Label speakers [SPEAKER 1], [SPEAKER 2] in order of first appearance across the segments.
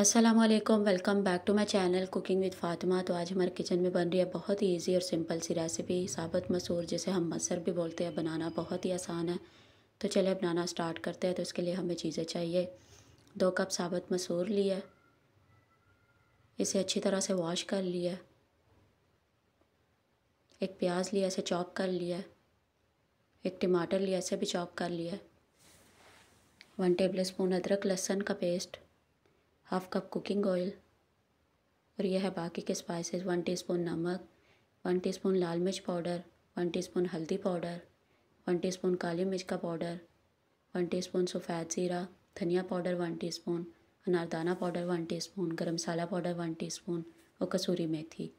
[SPEAKER 1] Aslam welcome back to my channel cooking with Fatima तो आज हमारे किचन में बन रही है बहुत ही ईजी और सिंपल सी रेसिपी साबत मसूर जिसे हम मसर भी बोलते हैं बनाना बहुत ही आसान है तो चलिए बनाना स्टार्ट करते हैं तो इसके लिए हमें चीज़ें चाहिए दो कप साबत मसूर लिया इसे अच्छी तरह से वॉश कर लिया एक प्याज लिया इसे चॉप कर लिया एक टमाटर लिया इसे भी चॉप कर लिया वन टेबल स्पून अदरक लहसुन का paste half cup cooking oil और यह है बाकी के स्पाइसेस वन टीस्पून नमक वन टीस्पून लाल मिर्च पाउडर वन टीस्पून हल्दी पाउडर वन टीस्पून काली मिर्च का पाउडर वन टीस्पून सफ़ेद ज़ीरा धनिया पाउडर वन टीस्पून अनारदाना powder one teaspoon garam masala powder one teaspoon और कसूरी मेथी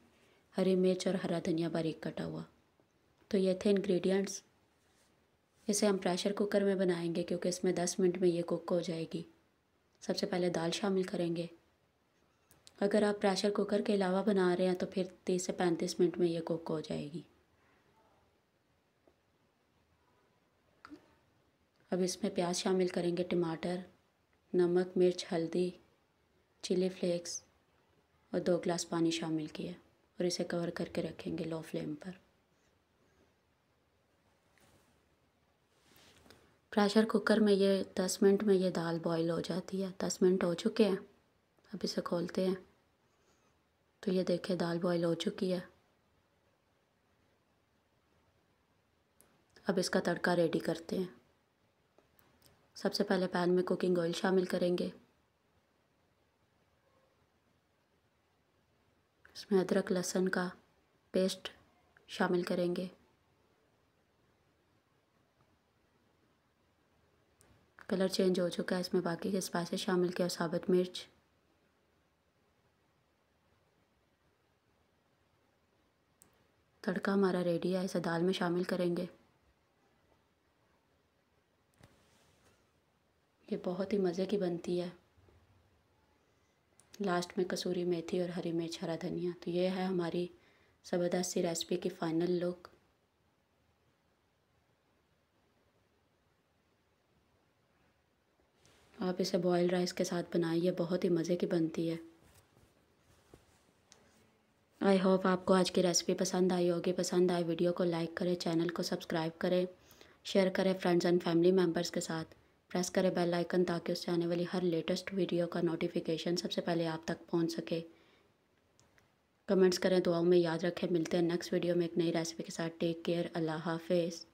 [SPEAKER 1] हरी मिर्च और हरा धनिया बारीक कटा हुआ तो ये थे इन्ग्रीडियंट्स इसे हम प्रेशर कुकर में बनाएंगे क्योंकि इसमें दस मिनट में ये कुक हो जाएगी सबसे पहले दाल शामिल करेंगे अगर आप प्रेशर कुकर के अलावा बना रहे हैं तो फिर तीस से पैंतीस मिनट में ये कुक हो जाएगी अब इसमें प्याज शामिल करेंगे टमाटर नमक मिर्च हल्दी चिली फ्लेक्स और दो गिलास पानी शामिल किया और इसे कवर करके रखेंगे लो फ्लेम पर प्रेशर कुकर में ये दस मिनट में ये दाल बॉईल हो जाती है दस मिनट हो चुके हैं अब इसे खोलते हैं तो ये देखें दाल बॉईल हो चुकी है अब इसका तड़का रेडी करते हैं सबसे पहले पैन में कुकिंग ऑयल शामिल करेंगे इसमें अदरक लहसुन का पेस्ट शामिल करेंगे कलर चेंज हो चुका है इसमें बाकी के स्पाइसेस शामिल किया साबुत मिर्च तड़का हमारा रेडी है इसे दाल में शामिल करेंगे ये बहुत ही मज़े की बनती है लास्ट में कसूरी मेथी और हरी मिर्च हरा धनिया तो ये है हमारी ज़बरदस्त सी रेसिपी की फ़ाइनल लुक आप इसे बॉयल राइस के साथ बनाएं ये बहुत ही मज़े की बनती है आई होप आपको आज की रेसिपी पसंद आई होगी पसंद आए वीडियो को लाइक करें चैनल को सब्सक्राइब करें शेयर करें फ्रेंड्स एंड फैमिली मेम्बर्स के साथ प्रेस करें बेल आइकन ताकि उससे आने वाली हर लेटेस्ट वीडियो का नोटिफिकेशन सबसे पहले आप तक पहुंच सके कमेंट्स करें दुआओं में याद रखें मिलते हैं नेक्स्ट वीडियो में एक नई रेसिपी के साथ टेक केयर अल्लाह हाफिज़